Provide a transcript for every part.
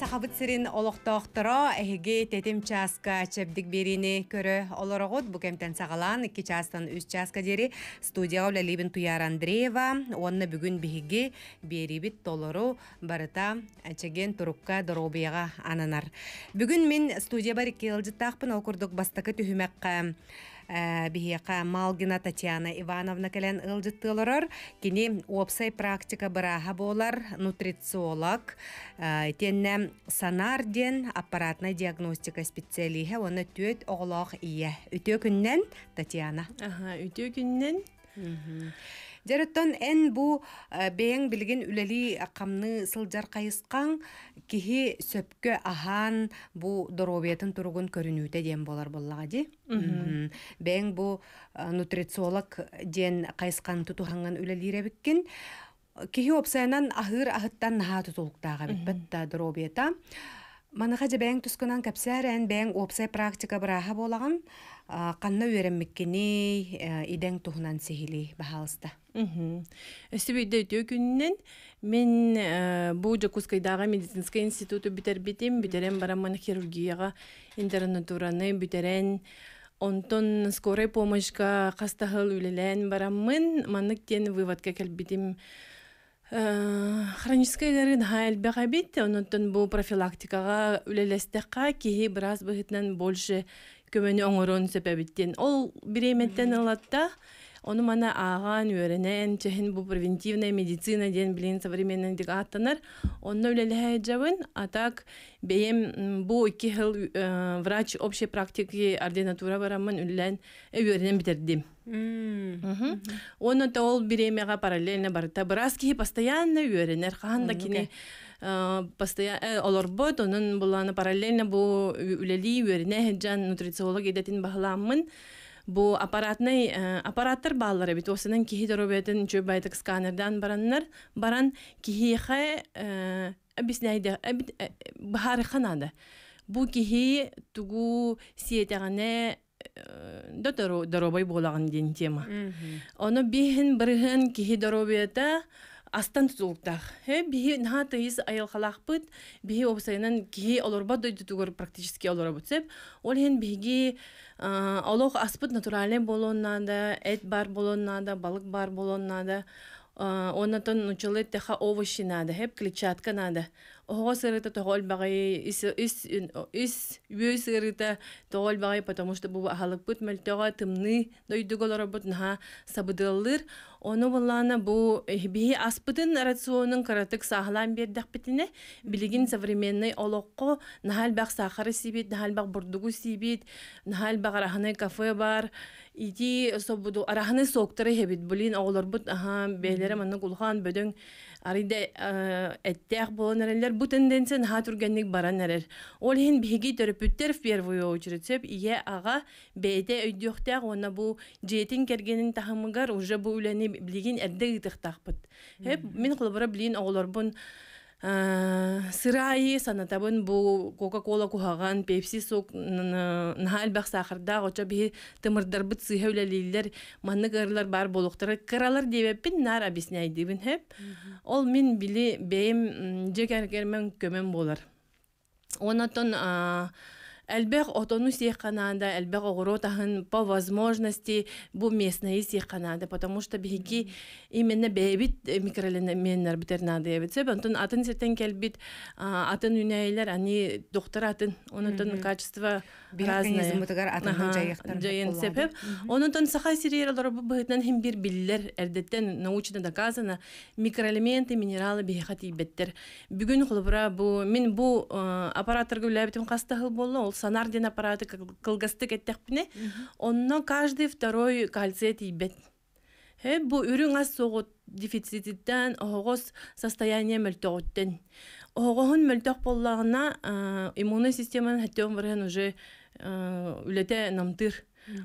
сахабыт сирин олохтоохторо эһиги тетим чааска чебдик берини көрө олорогут бу кемтен сагалан икки чаастан үс чааска дери студияга либин туяр андреева уонна бүгүн биһиги берибит толору барыта э, чеген турукка доробияга ананар бүгүн мен студия бар икки ылжыттаахпын ол курдук бастакы түһүмэкка Э, биһиэка Малгина Татьяна Ивановна кэлэн ылжыттыларар. Кини опсай практика біраға болар нутрициолог, санар э, санарден аппаратная диагностика специалиһе оны төт оғлоох ие. Үтө күннен Татьяна. Ага, күннен. Жарыттан ән бу бәйәң э, білген үләли ақамны сылжар қайысқан кихи сөпкө ахан бу доробиятын тургун көрүнүүтэ ден болар боллага ди. Бәйәң бу э, нутрициолог ден қайысқан тутуханган үләлиребеккен. Кихи опсайнан ахыр ахыттан наха тутулуктага битбатта доробията. Маныха же бәйәң түскөнан кәпсәрән бәң опсай практика бұраха болаган қанна э, үйрәнмеккеней идәң туһунан сихили баһалыста. Өстүбүйдө өтө мен бу Жакускайдагы медицинский институты бүтәрбитим, бүтәрен барамман хирургияга интернатураны бүтәрен онтон скорой помощька кастахыл үлелән бараммын, манык тен выводка келбитим. Хроническая гарын хайлбе хабит, онтон бу профилактикага үлелестекка кихи біраз быхытнан больше көмөні оңорон сөпәбиттен. Ол биреметтен алатта, Оны мана аған өренен чехин бу превентивная медицина ден билин современный дик аттанар. Онны үлеле жабын, атак бейем бу ики хыл э, врач общей практики ординатура барамын үлелен өренен битердим. Оны ол беремеға параллельно барыта. Біраз кейі постоянно үйренер. Қанда кіне олорбот, оның бұланы параллельно бұл э, үлелі үйрене жан нутрициолог дәтін бағыламын бу аппаратный аппараттар баалар бит осынан кихи доробетин жөбайтык сканердан бараннар баран кихиха объясняйды бахары ханады бу кихи тугу сиетегане до доробай болаган ден тема оно бихин бирген кихи доробета астан тутулуктах э бии наха тыйыс айылхалахпыт бии обсайынан кии олорба дойдутугор практически олоробут сеп ол хен биги олох аспыт натуральный болоннада эт бар болоннада балык бар болоннада онатон нучылы теха овощи надо хеп клетчатка надо Ого сырыта тоғол ис ис үйе сырыта тоғол бағай, потому что бу ахалық бұт мәлтеға тымны дойдығы олар бұт сабыдылыр. Оны болана бу э, би аспытын рационын қаратық сағылан бердіқ бітіне, білігін современный олыққы нахал бақ сахары сибет, нахал бақ бұрдығы сибит нахал бақ араханы кафе бар, ити собуду араханы соктары хебит булин оғлар бұт аха бейлері маны кулхан бөдөң арида әттәқ э, болын әрелер бу тенденцияны ха тургенник бараннарар. Ол хин биги терапевттер первую очередь сеп ие ага бейде өйдөхтәк она бу жетин кергенин тахымыгар уже бу үләне билген эрде итыктакпыт. Хеп мин кылбара билин оглорбун Э, сырайы санатабын бу кока кола кухаган пепси сук наалбах сахарда оча бии тымырдарбыт сыһәүләлилер бар болуктары кыралар дебеппин нар объясняйдыбын хеп ол мин били бейим жекергермен көмен болар онотон Әлбәқ отону сейқанада, әлбәқ оғыротағын по возможности бұ местнайы сейқанады, потому что бігі именно бәйбіт микроліні бітер бітернады ебіт. Сөп, онтын атын сертен кәлбіт, атын үнәйлер, ани доктор атын, онтын качество разны. Бігі кенезім атын жайықтар. Жайын сөп, онтын сақай сирейер олар микроэлементы, минералы бігі Бүгін құлыбыра бу мен бұ э, аппаратырғы үләбітім қастығыл санар ден аппараты кылгастык эттекпине онно каждый второй кальция ийбет Э, бу үрүң аз соғыт дефицититтен оғоз состояние мөлтөғіттен. Оғоғын мөлтөк боллағына иммунный системаны хәттеуін уже үләте намтыр.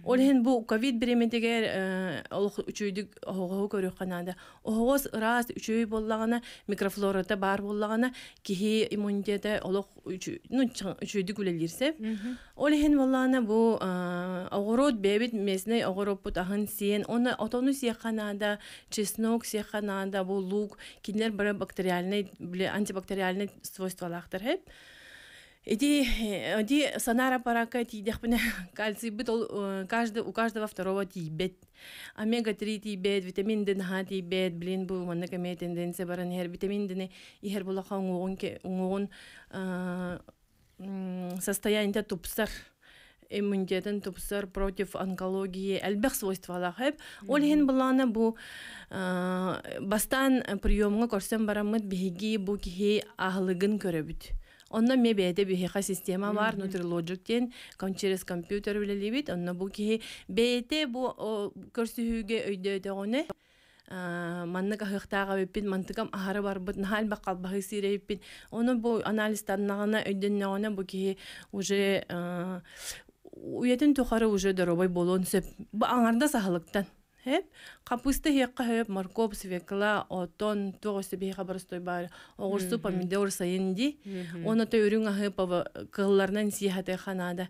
Олһен бу ковид беремедегер э, олох үчүйдүк охого көрөх канада. Охогос раз үчүй боллагана микрофлорада бар боллагана кихи иммунитете олох үчүй ну үчүйдүк үлелирсе. Олһен боллагана бу э, огород бебит мезне огород бут ахын сиен оны отону сияканада чеснок сияканада бу лук киндер бары бактериальный антибактериальный свойстволахтар хеп. Иди, э, иди, санара парака пене кальций бит ол э, каждый у каждого второго тибет. Омега 3 тибет, витамин ден ха тибет, блин бу манна каме тенденция баран хер витамин Д э, и хер булаха унгон унгон состояние тупсар иммунитетен тупсар против онкологии әлбәк свойства ла ол хин булана бу бастан приемга корсен барамыд, биһиги бу кихи ахлыгын көрөбүт онно ме бээде биһиха система бар нутрилоджик ден через компьютер билелибит онно бу киһи бээте бу көрсүһүүгэ өйдөөтөгөне маннык ахыхтаага биппин мантыкам ахары барбыт нахал бакал бахы сиреппин оны бу анализ таннагана өйдөннөгөне бу киһи уже уятын тухары уже доробой болон сөп аңарда сахалыктан хэп капусты хекка хеп, морков, свекла, отон, тогысы бейха барыстой бар, огурсу, помидор оныта Оны той үрүн ахыпова кылларынан сихате ханада.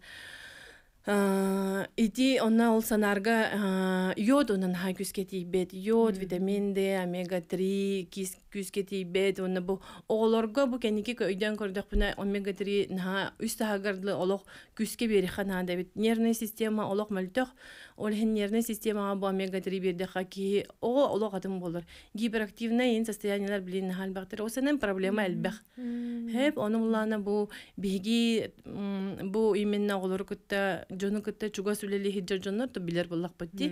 Ити онна ол санарга йод онан ха күскө тийбет, йод, витамин Д, омега 3 күскө тийбет, оны бу оголорго бу кеники көйдөн көрдөк буна омега 3 наха үс тагарлы олок күскө бери бит. Нервный система олок мөлтөк Ольхеннерне система бу омега 3 берді хаки о улогатын болор. Гиперактивный ин состояниялар билин хал бактер. Осенен проблема элбэх. Хеп оны улана бу биги бу именно олор күттә жоны күттә чуга сүлели хиджер жоннор то билер буллак бетти.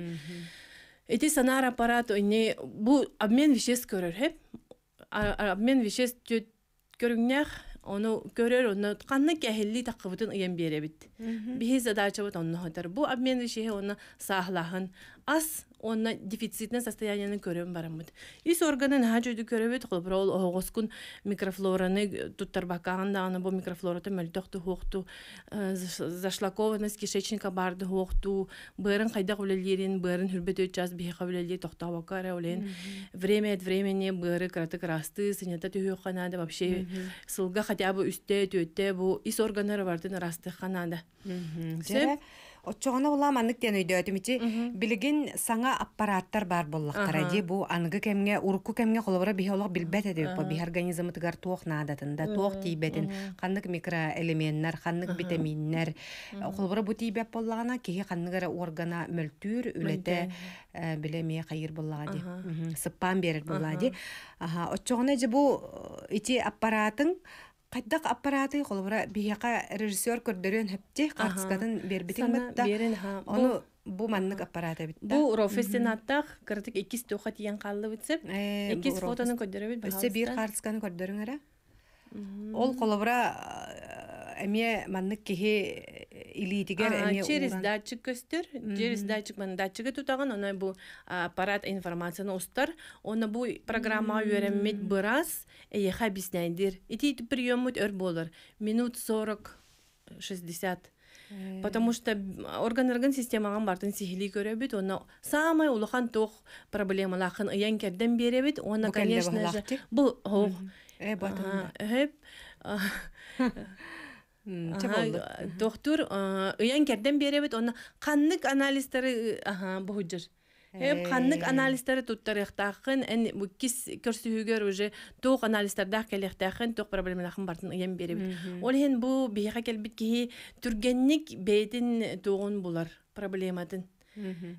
Эти сонар аппарат ойне бу обмен веществ көрөр хеп. Обмен веществ көрүңнәх Onu görür, onu онна дефицитне состоянияны көрөм бараммыт ис органы ха жөйдү көрөбүт холбура ол оогоскун микрофлораны э, туттарбакаан дагана бу микрофлората мөлтөктү хуокту э, зашлакованность кишечника барды хуокту бээрин кайдак үлелерин бээрин хүрбөтөт жаз бихека үлелер тохтабакара улен время от времени бээры кратык расты сынята түйөханада вообще сылга хотя бы үстө төттө бу ис органдары бардын растыханада Отчоғана ула маннык тен өйдөтүмүчи билигин саңа аппараттар бар боллактара ди бу ангы кемге урукку кемге холобора биолог билбет эдеп бу организм тыгар тоқ надатында тоқ тийбетин қандық микроэлементтер қандық витаминдер холобора бу тийбеп боллагана кихи органа мөлтүр үлете э, билеме кайыр боллага сыпан сыппан берер боллага ди отчоғана же бу э, ити аппаратың, Кыддык аппараты, гөлөра, бигәгә режиссёр көрдүрен һәптә картскадан бер битингмәттә. Аны бу мәннәк аппараты битта. Бу професионаттагы критик 2 төхә тигән калды үтсеп, э, 2 фотоны көддәребез, барысы. Без бер картсканы көддәренгәре? Ол колабра әме э, мәннәк ки һи илиитигер эми через датчик көстөр через датчик мана датчиги тутаган оны бу аппарат информацияны устар оны бу программа үйренмет аз эйеха объясняйдир ити приемут өр болор минут сорок шестьдесят э. потому что орган орган системаган бартын сихили көрөбүт оны самый улахан тох проблемалахын ыян керден беребит оны конечно же бул хоп Э, доктор ыян керден беребит, оны каннык анализдары аха бухуджыр. Эп каннык э. анализдары туттарыктакын, эн кис көрсүгөр уже ток анализдардак келектакын, тоқ проблемаларын бартын ыян беребит. Ол хен бу бияга келбит ки түргенник бейдин тогон булар проблематын.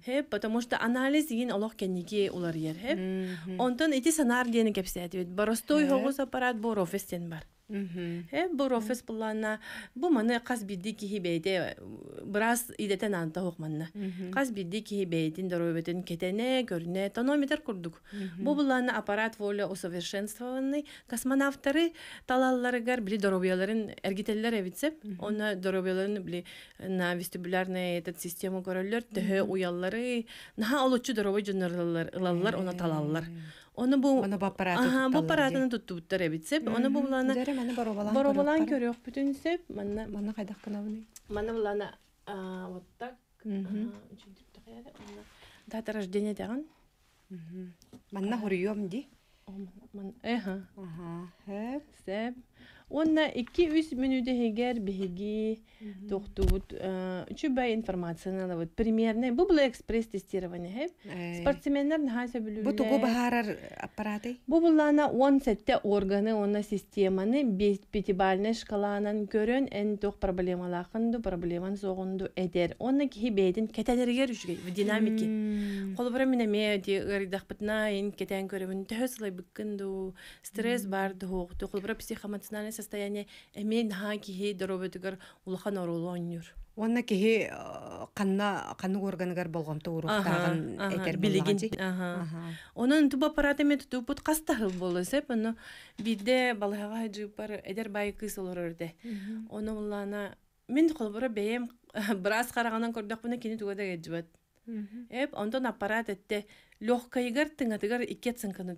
Э, потому что анализ ин олох кенники улар ер, хеп. Онтон эти санар диэни кепсе, Боростой хогус аппарат бор офистен бар. Э бу офис планна бу маны кас бидди кихи бейде брас идетен анта хокманна. Кас бидди кихи бейдин дороветин кетене көрне тонометр курдук. Бу планна аппарат воля усовершенствованный космонавтары талалларыгар били доровияларын эргителлер эвитсеп, оны доровияларын били на вестибулярная этот система көрөлөр тө уяллары на алуучу дорово жөнөрлар лаллар оны э. талаллар. Оны бу Оны бу аппарат. Ага, бу аппаратны тутты бит тарабитсе. Оны бу булана. Дәре мен бару балан. Бару балан көрөк бүтүн сеп. Мен мен кайда кына буны. Мен булана а вот так. Мм. Дата рождения деген. Мм. Мен хурыйом ди. Мен эха. Ага. Хеп. Сеп. Онна 2-3 минуты хегер беги тохтут. Э, Чуба информацияны алабыт. примерный Бу было экспресс тестирование хеп. Э. Спортсменнер нахаса билүле. Бу тугу бахарар аппараты. Бу булана 10 сетте органы, онна системаны 5 пятибалны шкаланан көрөн эн тох проблемалакынды, проблеман соғынды эдер. Онна кихи бейдин кетелергер үшгей в динамике. Қолбыры мен әме дағдақпытна ен кетен көрімін төсілай бүккінду, стресс бар дұғықты, қолбыры психоэмоциональный состояние эми наха киһи доробетигер улахан оролоннюр Онна киһи канна э, канны органыгар болгомту урухтаган этер билигин. Онун туба паратеме тупут кастахыл болысып, но бидде балага жыпар эдер байкы солорорде. Оны мен колбора бейем бираз караганан көрдөк буну кини тугада кежбат. Эп онтон аппарат этте тыңатыгар икке цинканы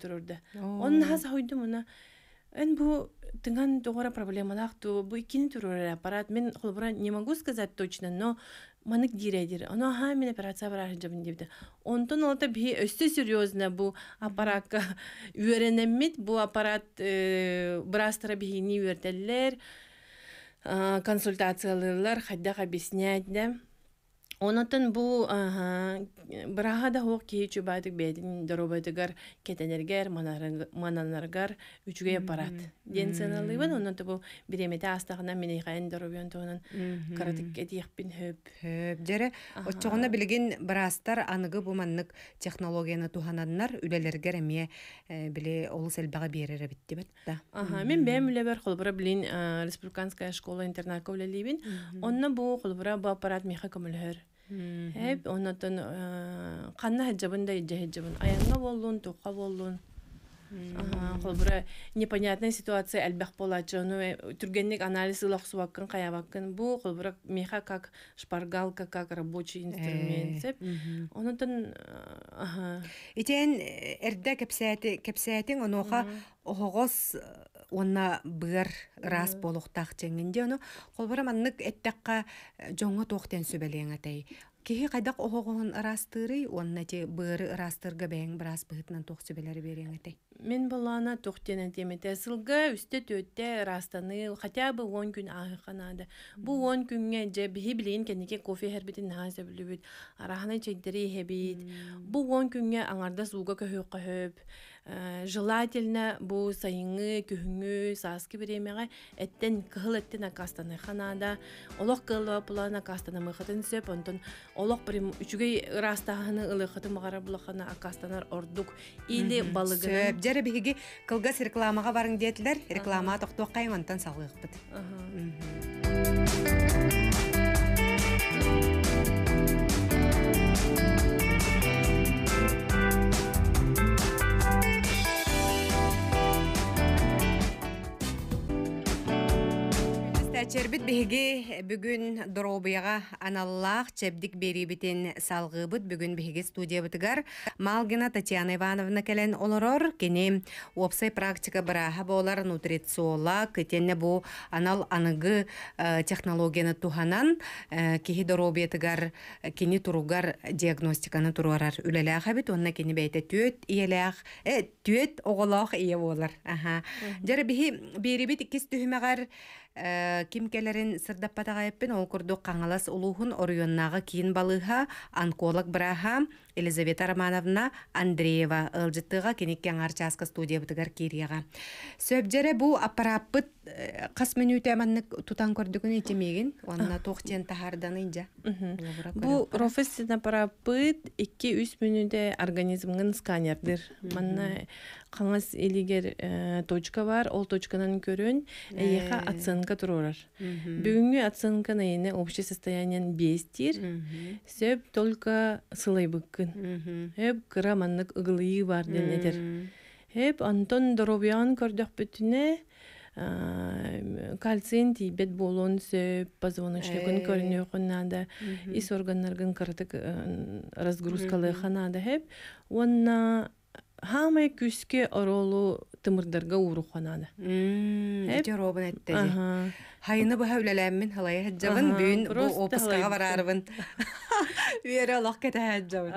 Онун Эн бу тыңан доғора проблемалах ту бу икини турура аппарат мен холбура не могу сказать точно но манык диредир оно ха мен операция барар жабын дебди онтон олта би өстө серьезно бу аппаратка үйренеммит бу аппарат э, не бихини үйртеллер консультациялар хайдах объяснять да Онатын бу да хоқ кейчу бадык бедин доробадыгар кетенергер мананаргар үчүге аппарат ден саналыбын онаты бу биремете астагына мени хайын доробион тонун каратык этиякпин хөп хөп жере отчогуна билген бирастар аныгы бу технологияны тухананнар үлелергер эме э, биле ол селбага берере битти бет аха мен бем үлебер холбура билин республиканская школа интернатка үлелибин онна бу холбура бу аппарат меха көмөлөр Хәп онотон қанна э, хәҗәбен дә иҗә хәҗәбен. Аянга боллун, туқа боллун. Холбура непонятная ситуация әлбәх болачыны э, түргенник анализ лох суаккын кая баккын бу холбура меха как шпаргалка как рабочий инструмент деп э, онотон аха. Итен эрдә кепсәте кепсәтең оноха охогос онна бір рас болуқтақ теңінде қол холборам аннык эттакка жоңы тоқтен атай кихи қайдақ охогон растыры онна те бір ырастырга бэйң бырас тоқ сөбелері берең атай мен ана тоқтен атемете сылғы үсті төтте растаны хотя бы он күн агыканада бу он күнге же бихи билигин кенеке кофе хербитин назы бүлүбүт арахана чейдери ебейді бу он күнге аңарда суға көһөк көһөп Э, желательно бу сайыңы күһүңү сааскы биремеге эттен кыһыл эттен акастаны ханада олох кылы пулана акастаны мыхытын сөп онтон олох прим үчүгэй растаханы ылыхыты магара булахана акастанар ордук или балыгы сөп жара биги кылгас рекламага барың детлер реклама токтуаккайым онтон салыыкпыт Чербит биһиги бүгүн доробуяга аналлах чебдик берибитин салгыбыт бүгүн биһиги студиябытыгар Малгина Татьяна Ивановна келен олорор кини опсай практика бара болар нутрициолог кетене бу анал аныгы э, технологияны туханан э, кихи доробиятыгар э, кини туругар диагностиканы турарар үлелях бит онна кини бейте төт иелях э төт ие болар аха жара бихи берибит икис түһмәгәр Э, кимкелерин сырдаппатагайыппин ол курдук каңалас улуухун оруйоннаага кийин балыыха онколог бырааха Елизавета Романовна Андреева ылжыттыға кенеккен арчасқы студия бұтығар кереға. Сөбдері бұл аппараппыт э, қас минуты әмәннік тұтан көрдігін етемеген, онына тоқтен тахардан инжа. Бұл профессиян аппараппыт 2-3 минуты организмгін сканердір. Манна қаңыз елігер э, точка бар, ол точканан көрін әйеға э, оценка тұрорар. Бүгінгі оценка наене общий состояниен бестер, сөп только сылайбық атын. эп кыра маннык ыгылыы бар денедер. эп Антон Доровян көрдөк бүтүнэ кальцин тийбет болон сөп позвоночнигын э. көрүнүү хунада ис органнаргын кырдык э, разгрузкалы ханада онна хама күске оролу тымырдарга уруханада. Хеп. Ага хайыны быһа мин халая хэджабын бүгүн бу опускага барарбын үөрэ олох кэте хэджабын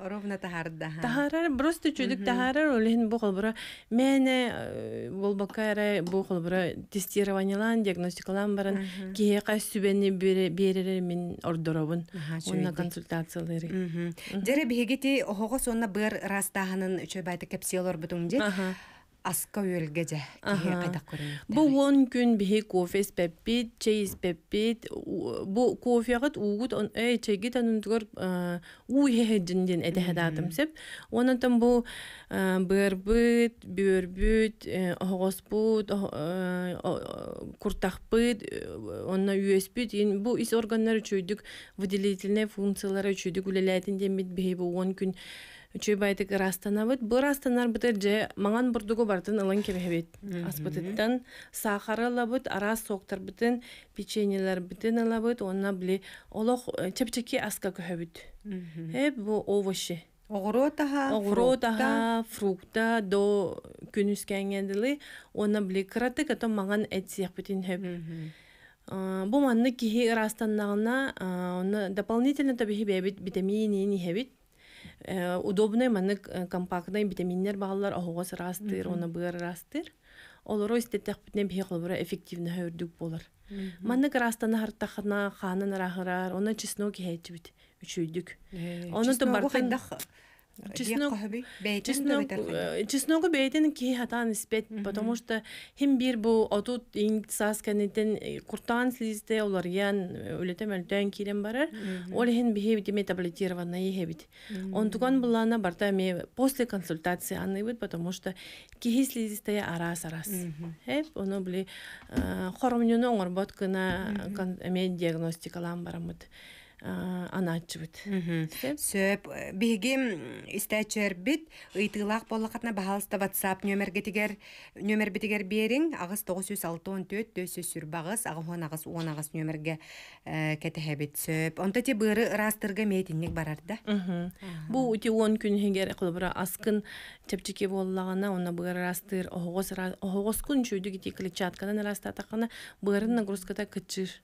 ровно тахарда тахарар просто чүдүк тахарар олин бу холбура мене болбакара бу холбура тестированиялан диагностикалан баран киэка сүбени беререр мен ордоробун уна консультациялары дере бигити охого сонна быр растаханын үчөбайты кепсиолор бутуң дит аска үлгеде кеге кайда көрөн бу он күн бихи кофе спеппит чей спеппит бу кофе гыт угут он эй чеги танын тугар у хе джиндин эде хададым сеп он атам бу э, бербит бербит э, госпут э, куртах бу из органнары чөйдүк выделительные функциялары бу күн чөйбайтык растанабыт быр растанарбытыр же маған бұрдығы бартын ылын кебехебит аспытыттан сахары алабыт ара печеньелер печеньелербытын алабыт онна біле олох э, чепчеки аска көһөбүт эп бу овощи Огоро таха, фрукта до күнүскәнгәндели, оны біле краты като маған әтсек битин һәм. Э, бу манны киһи растаннагына, э, оны дополнительно табиһи бәбит витамин ни һәбит. Э, удобный маны э, компактный витаминдер баалар оһоҕо сырастыр оны быар ырастыр олоро истеттехпитне бихи холбора эффективно хөрдүк болар манны хартақына, хартахана ханын оның оны чеснок хээчибит үчүйдүк э, оны то бархан чесногу э, бейтен ки хата ниспет потому что хим бир бу отут инг сасканетен э, куртан слизде олар ян үлете э, мөлдөн кирен барар ол хин бихи деме таблетированная ехебит он туган булана барта ме после консультации анны бит потому что кихи слизистая арас арас хеп оно бли хоромнюно оңорбот кына эме диагностикалан барамыт ана атчыбыт. Сөп, бігім бит, ұйтылақ болықатына бағалысты ватсап нөмір кетігер, нөмір бітігер берің, ағыз 906-14-400 сүрбағыз, ағыған ағыз 10 ағыз нөмірге кәтіғе біт сөп. Онта те бұры растырға мейтіннік барарды. Бұл үте 10 күн хегер қылбыра асқын тепчеке болылағына, оны бұры растыр, оғыз күн жүйді кетек клетчаткадан растатақына, бұры нагрузката күтчір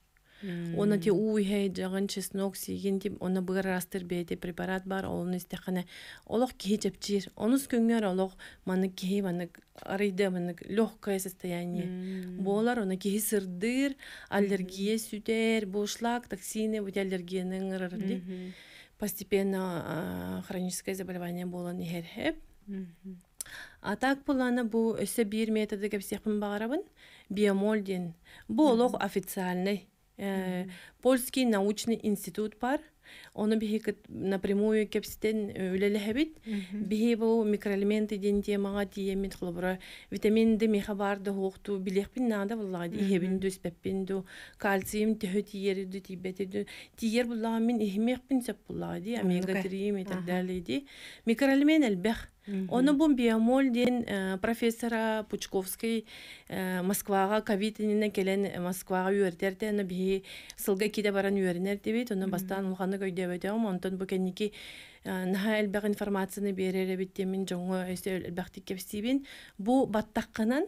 оны те уйхе жагын чеснок сиген деп оны быр растыр бейде препарат бар оны истехане олық ке жер. онус күңгөр олох маны кей маны арыйда маны легкое состояние болар оны кей сырдыр аллергия сүтер шлак токсины бут аллергияның ырырды постепенно хроническое заболевание болан херхеп А так буланы бу өсө бир методы кеп сехпин биомолдин бу олох официальный Польский научный институт бар. Оны биһи напрямую кепситен үлелеһебит. Биһи бу микроэлементы ден темага тиемин хлобра витамин Д меха бар да хоқту билехпин нада буллага диһебин дөспеппин ду кальциум төхө тиери ду тибете ду тиер буллага мин ихмехпин сеп буллага ди омега 3 и так далее ди. Микроэлемент элбех оны бомбиамоль ден э, профессора пучковский э, москваға ковиднен келен э, москваға үйөртерте оны бии сылга киде баран үйөрінер дебит оны бастан улханы көйдебетеом онтон бу кенники наха элбек информацияны береребит темин жоңо элбектик кепсибин бу баттакканан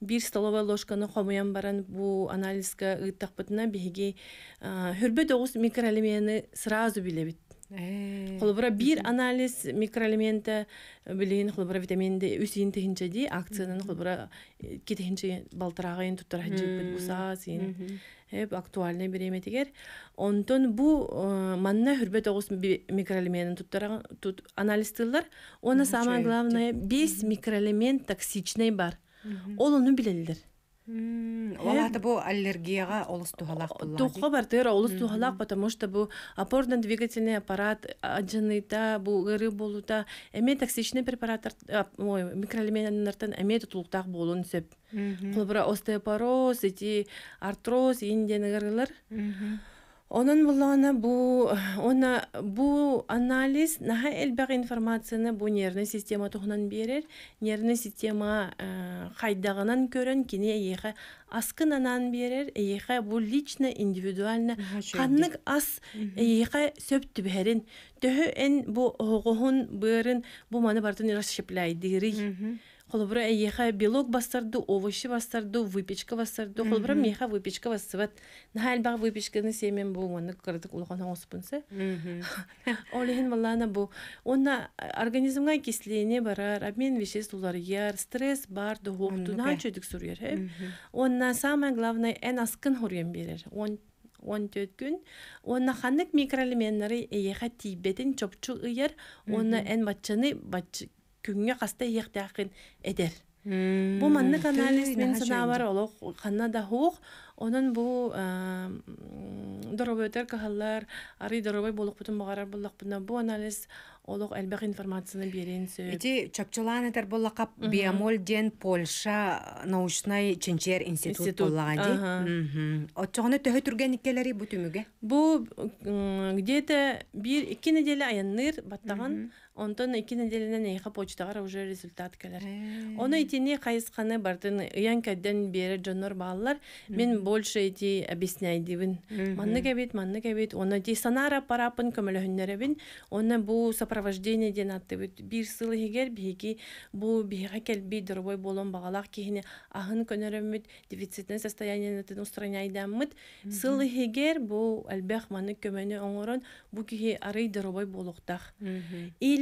бир столовая ложканы хомуян баран бу анализка ыттакпытына биһиги хүрбөт оғус микроэлемены сразу билебит Э, холбора бир анализ микроэлементі э, білейін холбора витаминди үсин тихинчеди акциянын холбора э, ки тихинче балтырагын туттара жиппит буса син эп актуальный береме тигер онтон бу манна хүрбет огус микроэлементин туттара тут анализ тылдар она самое главное бес микроэлемент токсичный бар ол ону билелдер Олата бу аллергияға олыс тухалак булла. Тухка бартыр олыс тухалак, потому что бу опорно-двигательный аппарат аджаныта, бу гыры болута, эме токсичный препарат ой, микроэлементтардан эме тутулуктак болун сөп. Кулбура остеопороз, эти артроз, инден гырылар. Онын бу она бу analiz, naha elbaq информацияны бу нервная система тухнан берер. Нервная система э, хайдагынан kini кине ейхе аскынанан берер. bu бу лично индивидуально as ас ейхе сөп түбәрин. en bu бу гохун бырын бу маны бартын холбура эйеха белок бастарды овощи бастарды выпечка бастарды холбура меха выпечка На нахал выпечка выпечканы семен буганы кырдык улган оспунса олен малана бу онна организмға кисление барар обмен веществ уларыяр стресс бар дохокту нахал чөдүк сурьер онна самое главное эн аскын хорьен берер он он күн онна ханык микроэлементтери эйеха тийбетин чопчу ыйер онна эн батчаны батчы күңгө каста ийектякын эдер Бұл маннык анализ мен санаабар олох ханна да хух онон бу э, доробөтер ары анализ олық элбек информацияны берен сө ити чапчылаан этер буллакап биомоль польша научный чинчер институт буллагади отчоғону төхө түрген бу где то бир эки аянныр онтон эки неделенен эйха почтагар уже результат келер э. ону итини кайысканы бардын ыян кәдден бери жонор баалар мен больше эти объясняйдибин манны кебит манны кебит оны ти санара парапын көмөлөһүннеребин оны бу сопровождение ден аттыбыт бир сылы хигер биһики бу биһига келби дорбой болон багалак кихини ахын көнөрөммүт дефицитный состояниенетін устраняйдаммыт сылы бу әлбәх маны көмөнү оңорон бу кихи арый дорбой болохтах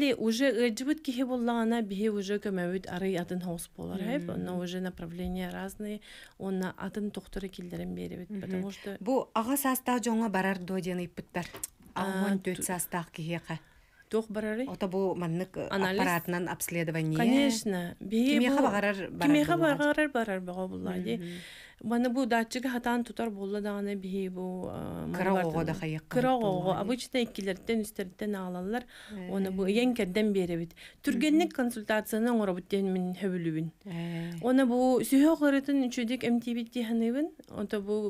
или уже э, джибут кихи была бе уже көмәвит ары атын хаус болар она уже направления разные она атын тоқтыры килдерен беребит потому что бу ага жоңа барар доден бар Ауан төт састақ қа туох барары ота бу маннык э, аппаратынан обследование конечно кимеха багарар кимеха багарар барар бага булла ди мана бу датчыга хатан тутар болла дагана бии бу э, кырагого да хаяк кырагого обычно екілерден үстерден алалар э. оны бу еңкерден беребит түргенник консультацияны оробуттен мин хөбүлүбүн оны бу сүйө кырытын үчүдик эмтибит диханыбын ота бу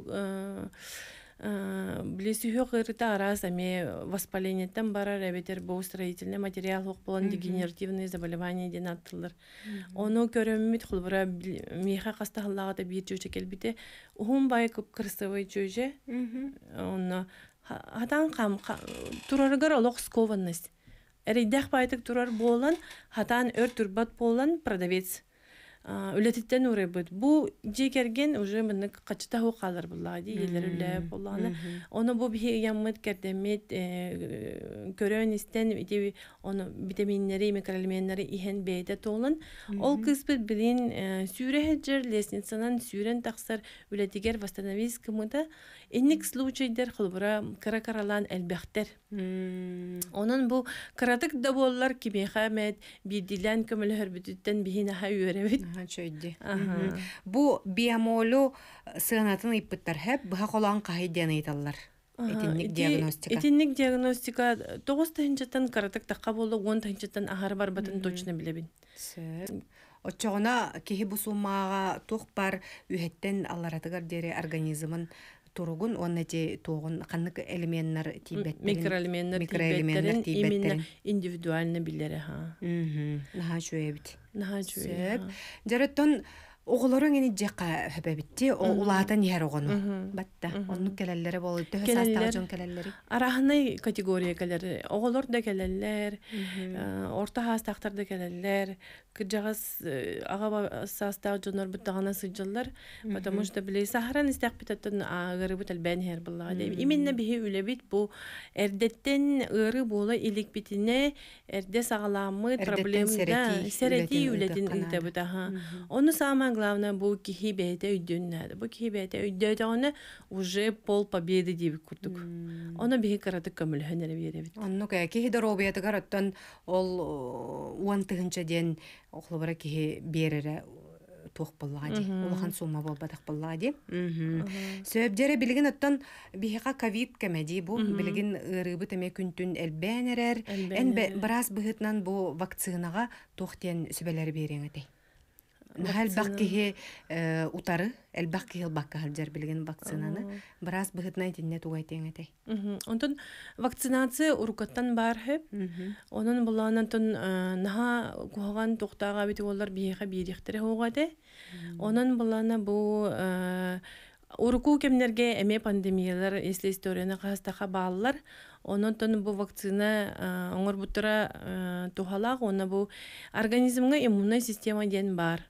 Блесүхө кырыта арас ме э, воспалениеттен барар әбетер э, бұл строительный материал хоқ болан дегенеративные заболевания ден аттылар. Оны көрөммит хулбура меха да бир жөчө келбите. Ухун бай көп красивый жөже. Оны хатан кам турарыгар олоқ скованность. Әрейдәқ байтық турар болан, хатан өр турбат болан продавец. үләтеттән үрәй бит. Бу җекергән уже менә качта һау калыр булар ди, яллар үлә булганы. Аны бу биегән мәт кәрдә мәт э, көрәң ди, аны витаминнәре, микроэлементнәре иһен бәйдә толын. Ол кыз билин белән э, сүрәҗер сүрен сүрән тахсар үләтегәр восстановиск мәтә. Инник случайдар хылбыра каракаралан әлбәхтер. Онын бу кыратык даболлар кеме хамет, бидилән көмөлһөр бүтүттән бихинә хайөрәбит. Аха, чөйди. Бу биомолу сыгынатын иппиттер хәп, бу халан кайдан әйтәләр. Этинник диагностика. Этинник диагностика 9 тәнҗәтән кыратык такка булды, 10 тәнҗәтән ахар бар бөтен точно билебин. Очогына киһи бу сумага тух бар үһеттен аларатыгар дере организмын туругун он эти тогун канык элементтер тибеттерин микроэлементтер микроэлементтер именно индивидуально билере ха. Мм. Наха жуэбит. Наха жуэбит. Жараттан Оғылырың ені жаққа хәбәбетте, олағата нәр оғыны Батта, Оның кәләлері болы, өтті хасастағы жоң кәләлері. Арағыны категория кәләлері. Оғылыр да кәләлер, орта хастақтар да кәләлер, күржағыз аға састағы жоңыр бұтты ғана сұйджылыр. Потому что, сахаран істәк бітаттын ағыры бұтал бән әр бұлла. самое главное бул кихибейте үйдүннәді. Бу кихибейте үйдәйте оны уже пол победы деп күрдік. Оны бихи караты көмілхенер беребіт. Онны кәй кихи доробияты караттан ол э, уан тыгынча ден оқлыбыра кихи берере туох буллагади улахан сума болбадах буллагади сөбдере билигин оттон бихиха ковид кемеди бу билигин ырыбы теме күнтүн элбенерер эн барас быхытнан бу вакцинага туох тен сүбелер берең Нахал баккихе э, утары, әл баккихе бакка халдер билген вакцинаны. Брас быхытнай динне тугай теңетей. Онтон вакцинация урукаттан бархы. Онын буланан тон э, наха куган токтага бит олар бихе бирихтере хогады. Онын булана бу э, уруку кемнерге әме пандемиялар если историяны кастаха бааллар. Онотон бу вакцина оңор бутура тухалак, оны бу организмға иммунная система ден бар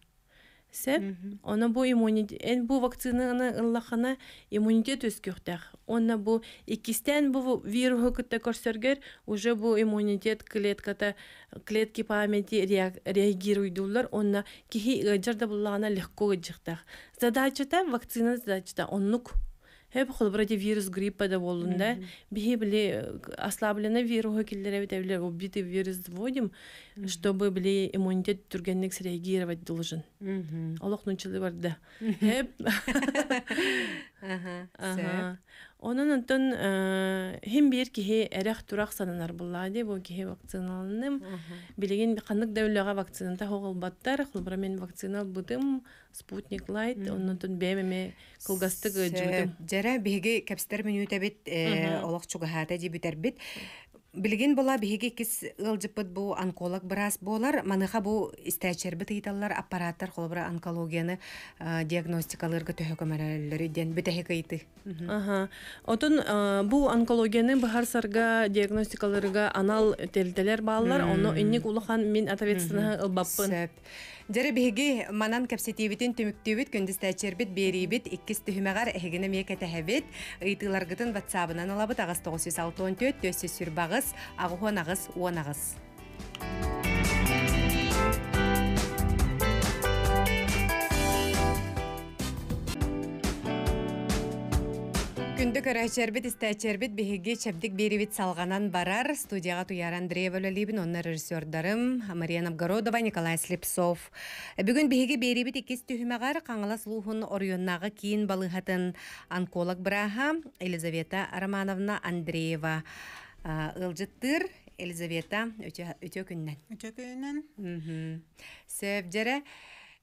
сен оны бу иммунитет э, бу вакцинаны ыллахана иммунитет өскөхтөх оны бу икистен бу вирусу кытта көрсөргөр уже бу иммунитет клеткада клетки памяти реагируйдулар онна кихи гыжырда э, буллагана легко гыжыктах задачата вакцина задачата оннук Хеп холбрати вирус гриппа да болында бихи били э, ослаблена вирус хөкиллере битеблер вирус вводим чтобы бли иммунитет тургенник среагировать должен. Олох нунчылы барда. Хеп. Онан антон э, хим бир кихи эрэх турах сананар булла де бу кихи вакциналаным. Билеген канык дөүлөгө вакцина та хогул баттар, хылбара мен вакцина будым Спутник Лайт, онан тон бемеме кылгастыгы жумдым. Жара беги капстар мен үтөбөт э, олох чуга хата жибитер бит. Билген бола биһиги кис ылжыппыт бу онколог бырас болар. Маныха бу истәчербит ыйталлар аппараттар холбыра онкологияны э, диагностикалырга төһөкөмәрәлләре ден битәһе кыйты. Ага, Отын э, бу онкологияны бахар сарга анал телтелер баалар оны инник улухан мен ответственный ылбаппын. Жәрі бігі манан кәпсетебітін төміктөбіт көндіз тәчербіт берейбіт, иккіз түхімәғар әхігіні меке тәхәбіт, ұйтыларғытын ватсабынан алабыт ағыз 964 төсі сүрбағыз, ағуан ағыз, 10 ағыз. Күндік әрәчәрбет, істәчәрбет, бігіге чәпдік беревет салғанан барар. Студияға туяр Андреева Вөлөлейбін, онна режиссердарым Мария Новгородова, Николай Слепсов. Бүгүн бігіге беревет екес түхімәғар қаңылас луғын орионнағы кейін балығатын онколог браха Елизавета Романовна Андреева. ылжыттыр Елизавета өте күннен. Өте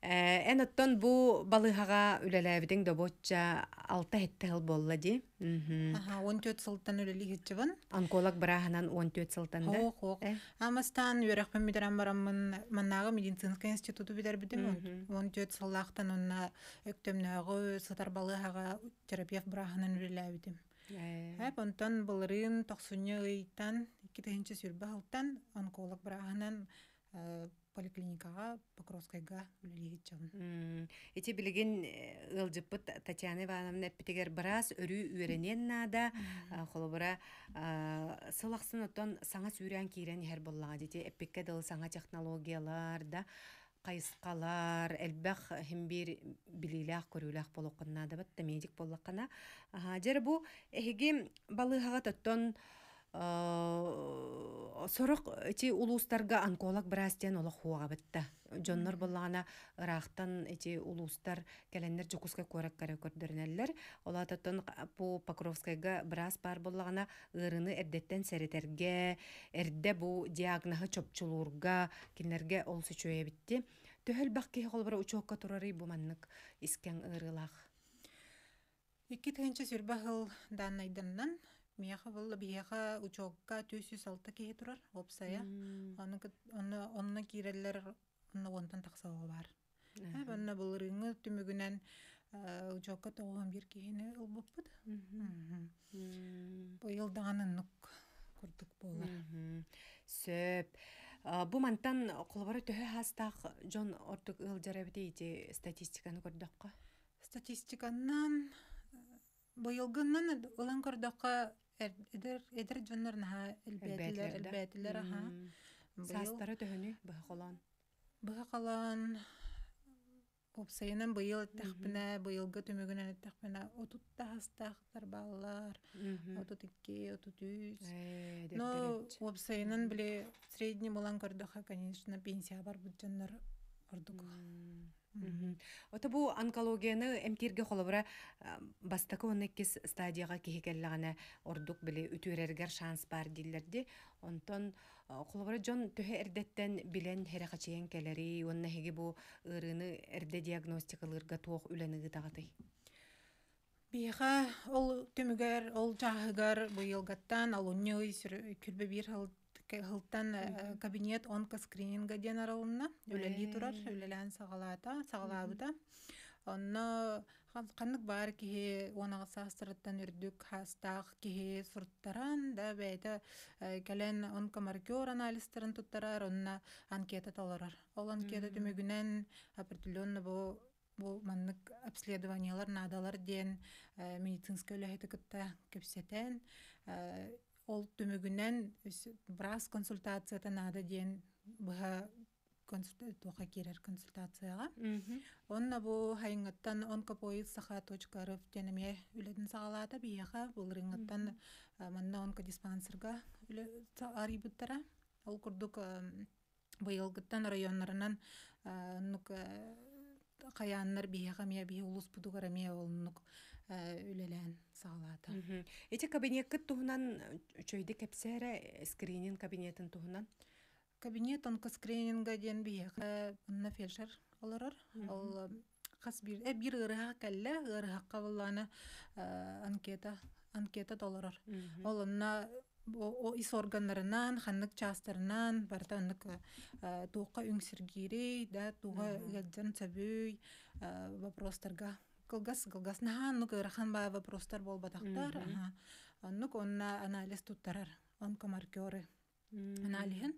Э, эн оттон бу балыхага үлелебидин добочча алта хетте хыл болла ди. Аха, 14 сылтан үлели хетче бан. Анколак брахнан 14 сылтан да. Хо, хо. Э. Амастан үрәх пен мидерам барамын, маннагы медицинска институту бидер бидем. 14 сылахтан онна өктөмнө агы сатар балыхага терапевт брахнан үлелебидем. Э, бонтон булрын токсуньыйтан, 2-нче сүрбе алтан онколак брахнан э, поликлиникаға покровскайга үлелегитчен эти билеген ылжыппыт татьяна ивановна эппитигер бырас өрүү үөренен наада холобура сылаксын оттон саңа сүүрэн киирен хер боллага дити эппикке дыл саңа технологиялар да кайыскалар элбэх химбир билилях көрүүлэх болоккуннаадабат да медик боллаккана жер бу эһиги балыыхага тоттон Э, сорох эти улуустарга онколог браастен ола хуагабытта жоннор буллагана ырахтан эти улуустар келеннер жукуска көрөк көрө көрдөрүнеллер ола тоттон бу покровскайга бар буллагана ырыны эрдеттен серетерге эрде бу диагнозы чопчулуурга кинерге ол сүчөебитти төһөл бакки холбора учокка турары бу маннык искен ырылах икки тыгынча сүрбахыл Мияха бұл бияха учокка төсі салта кеге тұрар, опсая. Онны кирелер онтан тақсауға бар. Онны бұл рыңы түмігінен учокка бір болар. Сөп. Бұ мантан қолбары төхі хастақ жон ортық ұлжарабеде ете статистиканы көрдіққа? Статистиканнан... Э, Бұйылғыннан эдер дөнөр наха элбетлер элбетлер аха састары төһөнү бу халан бу халан Опсайынан быйыл тәхпенә, быйыл гы төмегенән тәхпенә, Но біле средний болан көрдіға, конечно, пенсия бар бу жаннар ордуға. отобу бу онкологияны эмтирге холобура э, бастакы онеккес стадияга кихекеллегана ордук биле үтүрергер шанс бар дилерди Онтон э, холобра жон төһе эрдеттен билен херехачен келери, оннахиги бу ырыны эрде диагностикалырга тоох үлениги тагатый. Биха ол түмүгер ол жаһыгар бу йылгаттан ал күлбе хылтан э, кабинет онко скрининга генералына үлеги турат э. үлелән сагалата сагалабыта онна ханык бар ки он састырыттан үрдүк хастак ки сурттаран да бейта э, кален онко маркер анализтерин туттарар онна анкета толорар ол анкета дими бинен определённо бу бу маннык обследованиялар надалар ден медицинскийлеге кетте кепсетен ол түмүгүнэн брас консультация та нада ден буга консультацияга керер консультацияга онна бу хайнгаттан онка поиз саха точка рф тенеме үлөдүн саалата бияха бул рингаттан э, манна онка диспансерга үлө цаари бутара ол курдук э, буйылгыттан районнарынан э, нук каяннар бияха мия би улус будугара мия ол нук үлөлен салата. Эти кабинет кыт туһунан э, чөйди кепсере э, скринин кабинетин туһунан. Кабинет он скрининга ден бие. Э, на фельдшер алар. Ол кас бир э бир ырга келле ырга кабылланы анкета анкета долларар. Ол на о ис органнарынан ханнык частарынан барда ынык туука үңсүргири да туга гаджан сабүй вопростарга кылгас кылгас нахан нук ыраханбаева вопростар болбатактар нук онна анализ туттарар онкомаркеры анализин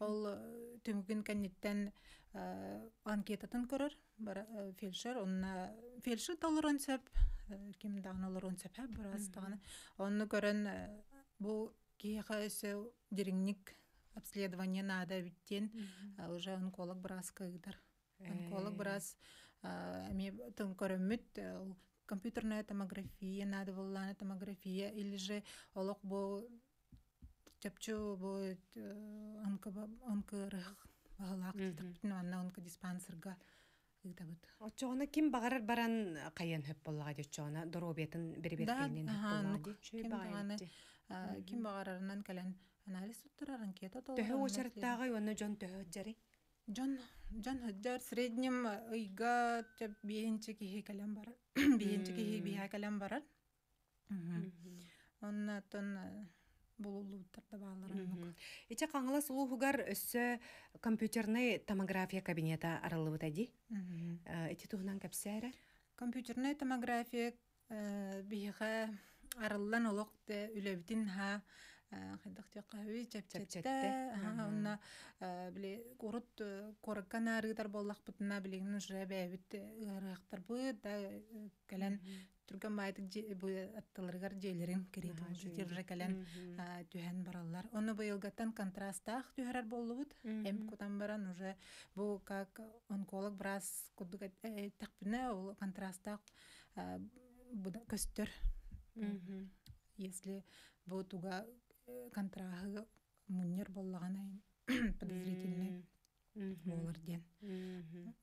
ол э, төмүгүн кенниттен э, анкетатын көрөр э, фельдшер онна фельдшер доллар сөп ким дагыналар онсеп даганы онны көрөн бу өсө дириңник обследование надо биттен уже онколог бырас кыгдар онколог бырас эми тон көрөмүт компьютерная томография надо была томография или же олок бу чапчу бу э, онко онкорых багалак анна онко диспансерга Очоона ким багарар баран э, кайян хөп боллага дечоона доробетин бербеткенден хөп боллага дечоона ким багарарынан э, кален анализ тутурар анкета толгон. Төхө очарттагы онно жон төхө жари. Джон Джон Хаджар среднем э, ига биенче киге калам бар. Биенче киге би калам бар. Мм. Онна тон бул э, бул тартабалар. Эче каңгылас уу хугар өссө компьютерный томография кабинета аралып өтөди. Мм. Эти тубунан капсара. Компьютерный томография э, биге араллан олоқ бе үлөбтин ха хайдахтыга үчөп чөптө. Ха онна урып э, көрөккән арыдар боллах бутна билеген нужра бәбит ярактар бу да э, кәлән турган байды бу аттыларгар җейлерен керек җиде бер кәлән төһән баралар бу буелгатан контрастта хәрәр буллы бу эм кудан бара нужа бу как онколог брас курдык э, тактына ул контрастта бу да кәстер если бу туга контрагы мөннер боллаган подозрительный олар диэн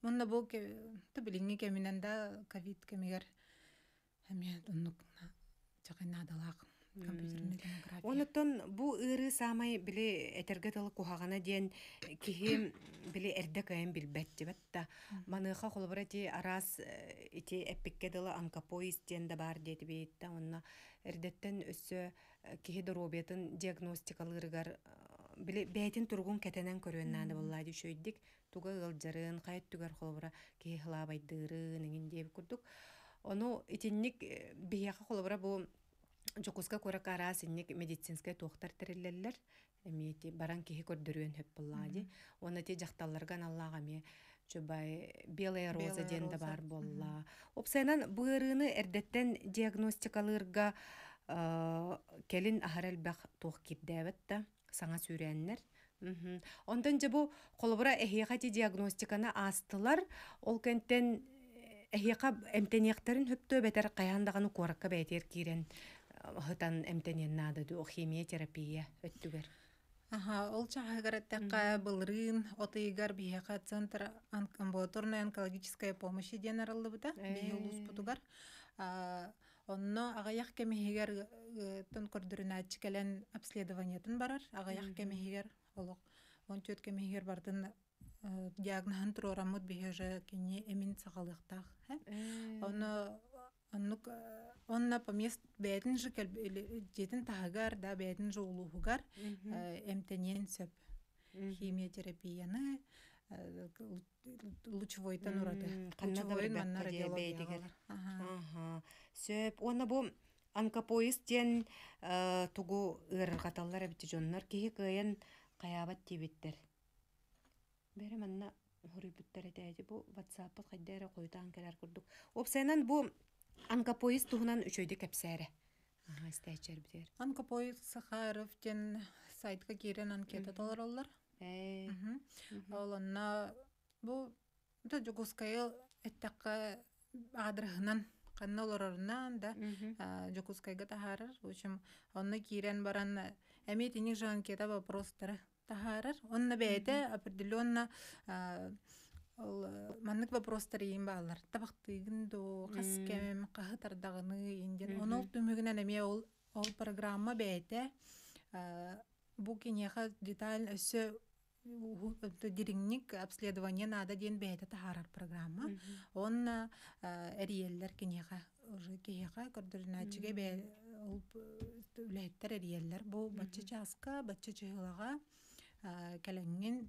мунна бу тубилиңи кеминен да ковид кемигер эме дуннукна чакайнаадалаак онутон бу ыры самай били этерге тылы кухагана диэн кихи били эрде кайын билбет дебет да маныха холбора ти арас ити эппикке дылы онкопоиз ден да бар диэтибиит да онна эрдеттен өссө кихи доробиятын диагностикалырыгар биле бэйэтин тургун кэтэнэн көрүөннааны буллаа үшөйдик туга ылжарын хайыттүгөр холобура киһылаабайдыырын иңин диэбит курдук ону итинник э, бияка холобура бу жокуска курака араас инник медицинская туохтар тириллерлер эмиэти баран киһи көрдөрүөн хөп буллаа ди оны те жакталларган аллага ме чубай белая роза ден да бар болла опсайнан быырыны эрдеттен диагностикалыырга э, келин ахарелбах туох кирдээбет да саңа сүрәннәр. Ондан же бу колбура эхиягати диагностиканы астылар, ол кенттен эхияга эмтениектерин хөптө бетер каяндаганы коракка бетер кирен. Хытан э, эмтенен нада ду химиотерапия өттүгер. Аха, ол чаға ғаратта қая бұлрын, оты егар бейеқа центр амбулаторная онкологическая помощи ден аралды бұта, э. бейелус бұтығар. Ә... онно агаях кемиһигер тон көрдүрүнәчи келен обследованиятын барар агаях кемиһигер олох он төт кемиһигер бардын э, диагнозын турурамут бихи уже кини эмин сагалыктах э. оно оннук э, онна помест бэдин же жетин да бэдин же улугугар эмтенен сөп химиотерапияны Э, лучевой тонурады. Лучевой маннара биология. Сөп, оны бу анкопоиз тен э, тугу ырғаталлар әбітті жоннар кейі күйен қаябат тебеттер. Бәрі манна хұрыбыттар әдәйді бұл ватсаппыт қайдәрі қойдан кәләр күрдік. Опсайнан бу анкопоиз туғынан үшөйді кәпсәрі. Ага, істәйчәр бітер. Сахаров тен сайтқа керен анкета толар олар. Олонна бу да Джокускай эттакка адрыгынан канна да Джокускайга тахарыр. В общем, онны кирен баран эми тиник жан кета вопростары тахарыр. Онна бейте определенно ол маннык вопростары ийин баалар. Табактыгын до кас кем кахтар дагыны инден. Он ол түмүгүнөн эми ол ол программа бейте. Бу кинеха деталь өсө диринник обследование надо ден бэйта тахарар программа он эриеллер кинеха уже киеха көрдүрначиге бе ол үлэттер бұл бу бачча чааска бачча чыылага кэлеңин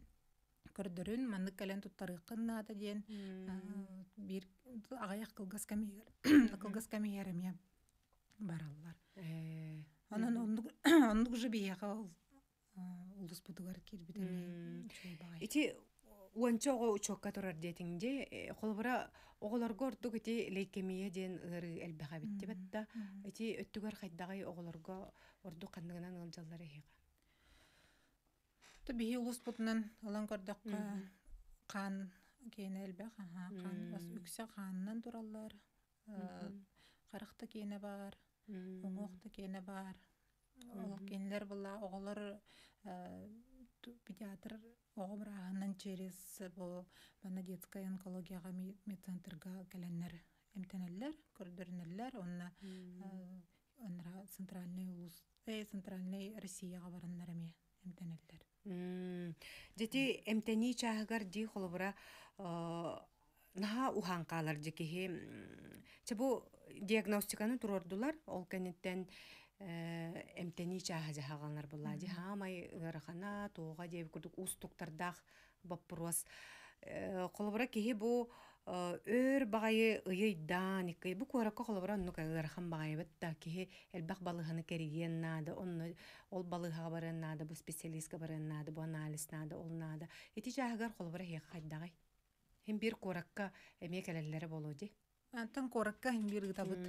көрдөрүн маннык кэлен туттарыкын наада диэн бир агаях кылгас кылгас камиереме бараллар онон э, э, ондық же бияка ол Э, улуспутук кирбитене ити уончо ого учокка турар диэтиңди э, холбура оголорго ордук ити лейкемия диэн ыры элбехабиттибет да ити өттүгөр хайдагай оголорго орду кандыгынан ылжаллар эхига то бихи улуспутунан ылан көрдөккө э, кан кейне элбех кан бас үксе канынан тураллар карахта кейне бар оңоохта кейне бар Кинлер була, оғылар э, педиатр оғылара через бу яна детская онкологияга медцентрга келенер эмтенеллер, көрдөрнөллер, онна э, онра центральный өз э центральный Россияга барымнарын эмтенеллер. Жети эмтени чагар ди холбора э, наха ухан калар дикеһе. Чебу диагностиканы турордулар, ол кенеттен Э, эмтени чааһа жаһагаллар булла ди хамай ырахана тууга деп курдук уус туктардах баппуруас э, холобура киһи бу э, өр багайы ыйыйдаан иккый бу куоракка холобура оннука ыарахан багайыбыт да киһи элбах балыһыны кериен наада онно ол балыыһаға баран наада бу специалистка баран наада бу анализ наада ол наада ити жааһыгар холобура хиэха хайдагай хем бир куоракка эмиэ кэлэллэри Антон Коракка һин бир табыт.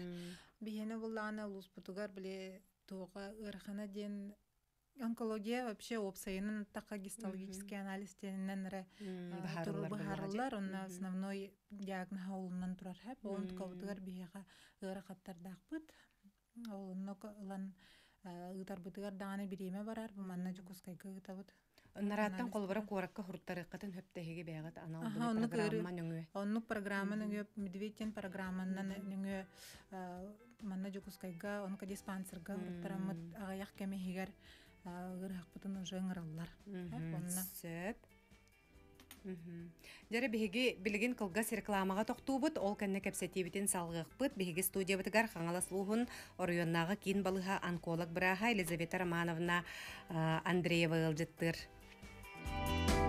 Биһене буллана лус путугар биле тога ырхана ден онкология вообще опсайынын така гистологический анализ тенен ре баһарлар он основной диагноз улунан турар хәп он кавтугар биһега ырхаттар дакпыт. Ол нокылан ыдар бутугар дааны бириме барар бу манна жукускай кыгы табыт. Нараттан колбара коракка хурттары кытын хэттеги бегат ана ону программаны нэ. Ону программаны нэ медведьтен программаны нэ нэ манна жукускайга он кади спонсорга хурттарамат ага як кеме хигар өр э, хакытын жоңгыраллар. Онна сет. Мм. Дәре беге билеген кылга рекламага токтубыт, ол кенне кепсе тибетен салгык быт, беге студия битгар хаңалас лугын, ориондагы кин балыха онколог Брахай Елизавета Романовна э, Андреева ылдыттыр. Música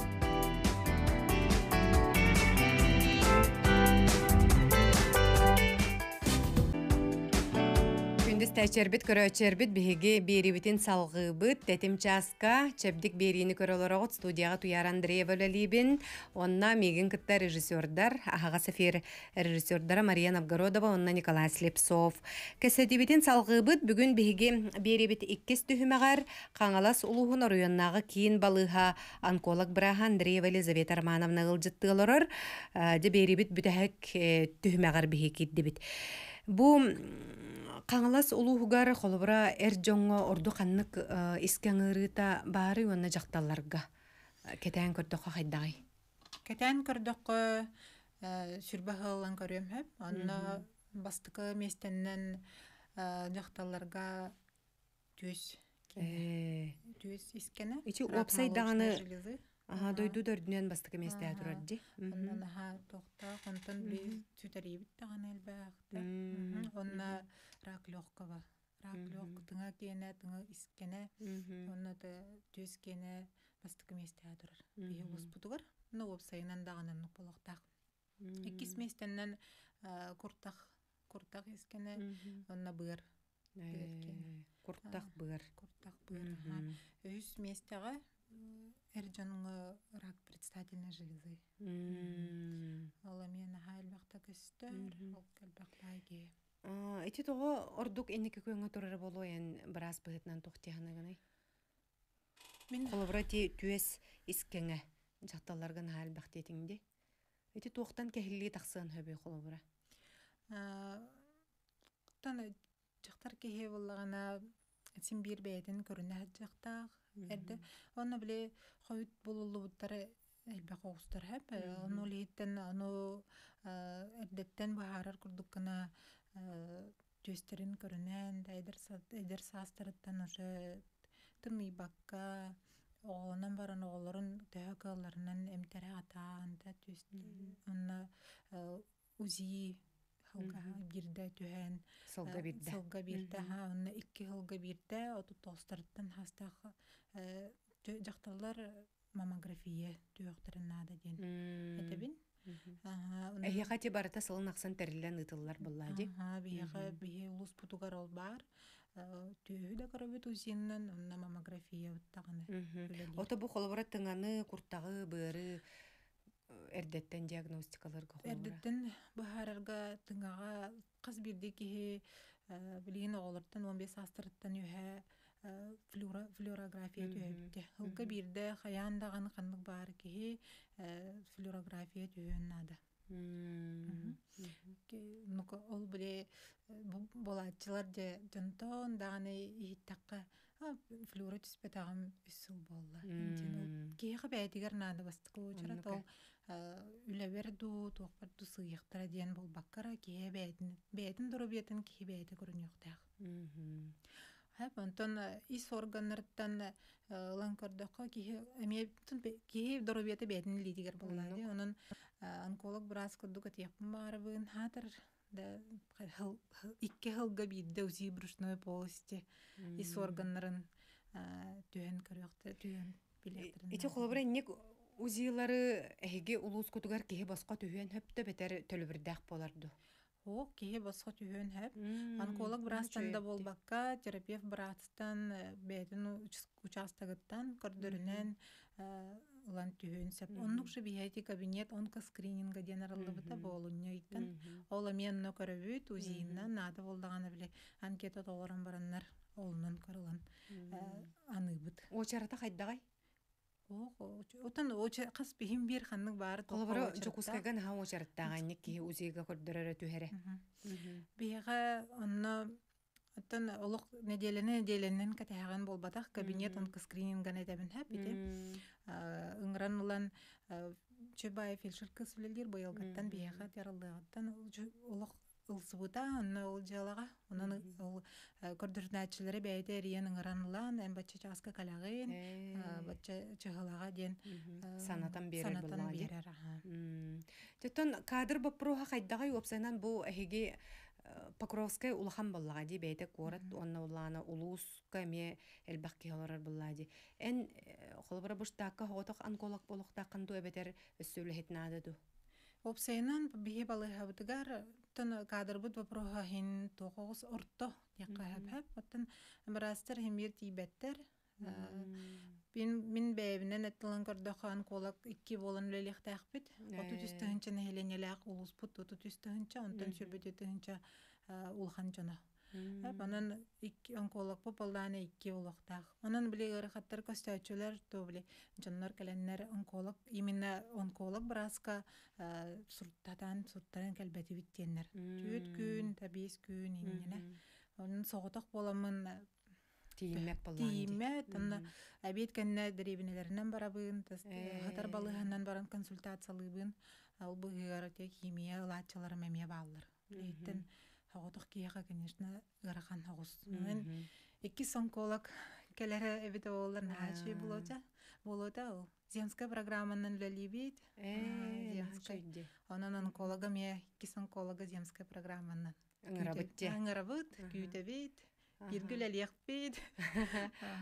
Тәчербит көрөчербит биһиги берибитин салгыбыт тетим часка чебдик берини көрөлөрөгөт студияга туяр Андреева онна мигин кытта режиссердар ахага сафир режиссердар Мария Новгородова онна Николай Слепцов кесетибитин салгыбыт бүгүн биһиги берибит иккис түһүмәгәр Каңалас улуһун районнагы кийин балыха онколог Браха Андреева Елизавета Романовна гылжыттыларыр же э, берибит бүтәһәк э, түһүмәгәр биһиги дибит бу Каңгалас улуу хугары холовра эрджонго орду ханлык эскең ырыта баары уна жакталарга кетен көртү хахайдай кетен көртү э, шырба халын көрөмбөм анда бастык местенен э, жакталарга 100 200 э. искени үч опсай даны Ага, дойду дар дүнен басты кеместе атурар ди. Онын аха, тоқта, онтын би сүтәр ебит таған әлбәқті. Онна рак лёгкова. Рак тыңа кене, тыңа искене. Онна да дөз кене басты кеместе атурар. Бие ғос бұдығар. Ну, оп сайынан дағынан нұқ болықтақ. Экіс местеннен құрттақ, э, құрттақ искене, онна бұғыр. Құрттақ бұғыр. Құрттақ эрдьонго рак предстательной железы. Ола мен хайл бакта көстөр, ол кэлбактайги. Эти того ордук энники көңө турары болуен барас быһытнан тухтианы ғой Мен холобрати түес искеңе жакталарган хайл бакта этиңди. Эти тухтан кехилли таксын хөбү холобра. Тана жактар кехе боллагана сен бир бэйден көрүнө жактак эрде оно бле хавит булулу буттары элде хогустар хат э, оно лейттен оно эрдеттен бахарар курдук кына жестерин э, көрүнөн эдер састырыттан ошо тими бакка оонан баран оолорун тегакаларынан эмтере онна э, узи Хылга бирдә төһән. Сылга э, бирдә. Сылга э, ол бар. Түйі де қарабы маммография тыңаны, эрдеттен диагностика барды. Эрдеттен баһарырга, тыңага, кыз бирде киһе, бу дигән 15 астырыттан юһа, флюорография төзөйде. Бу ка бирде хаяндаган ханык бар киһе, флюорография төзөнәде. Мм. Мука ул бире бу болатчылар дә дөнтон даганы ит такка флюорит сыпатаган сыл булды. Кеге бәйтегәр нәдә бастык. Тора тол үләбәр ду тохтар ду сыйыхта диен бул баккара ке бәйтен бәйтен дуры бәйтен ки бәйтен дуры никта хәп антон ис органнардан ланкорда хоки әмиә тун ки дуры бәйтен бәйтен ли дигер булган ди онколог брас ку дуга тех марбын хатер да икке хылга бит дәузи брушной полости ис органнарын түен кирәк түен Эти холобрен ник Узиылары әһиге улус кутугар кеһе баска түһөн һәп тә бетәр төлбердәх боларды. Хо, кеһе баска түһөн һәп, аны брастан да булбакка, терапев брастан э, бәдән участкагыттан кырдырынан э, улан түһөн сәп. Онны шу биһәти кабинет онка скрининга генералды бетә булу нигездән. Хаула мен но кәрәвәт узиына нада булдыган иде. Анкета тогарын бараннар, хаулдан кырылан. Аны Очарата хайдагай? Утан оч о бихим бир ханның бары Ол бара, чу кускаган, хан о чаратта, айнник, ки, өзега көрп дырар, төхаре. Бе, ага, она, оттан, олог, неделяни, неделяни, нен, кат, кабинет, он, ка, скренин, ган, айтабин, ха, биде, ынгран, олан, чу бая, фельшыл, ка, сүлэл, дир, бойал, гаттан, бе, ага, ылсыбыта онна ул жалага онун ул э, көрдүрнәчилери бәйте риен ыңыранылан эм бача часка калагын э. э, бача чыгалага ден санатан берер санатан берер аха тетон кадр бапруха кайдагай опсанан бу эхиги Покровская улахан боллага ди бәйте корат онна улана улус каме элбак кияларар болла ди. Эн холбара буштакка хоток онколог болохта канду эбетер өссөлөһет надыду. Опсайнан бие балыһабытыгар оттон кадрбыт вопроса хин тогоз орто яка хэп хэп оттон мрастер хим бир тибеттер э, мин мин бэвне нэтлан кордохан колак икки болон лелих тахбит оту түстэнчэ э. нэлэнэлэк улус оту түстэнчэ онтон сүрбэтэ э, улхан Так, анан ике онколог кулданы ике улукта. Анан биле гарахаттар көстәчүләр төбле, Жаннар кәленнәр онколог, именно онколог браска, э, сүлттадан, сүлттадан кәлбәти биткәннәр. Төт күн, табис күн, менә. Анан согытак боламын э, тиймәп булган. Тиймәп, тын әбиткәннә бирибенәләрнән барабыйм, тәскә гатар э, э. балыгыннан барам консультациялыйбым. Ал бу гарахаттар химия лачлары мәмәбалар. Иттен хаудык кияга конечно зарахан хаус. Мен эки сонколог келере эбит оолдан ачы болоча. Болота ул женская программаны лелевит. Э, яхшы иде. Анан онкологга мен эки сонколога женская программаны. Аңга рабыт, күтәбит, йөгөләлекпит.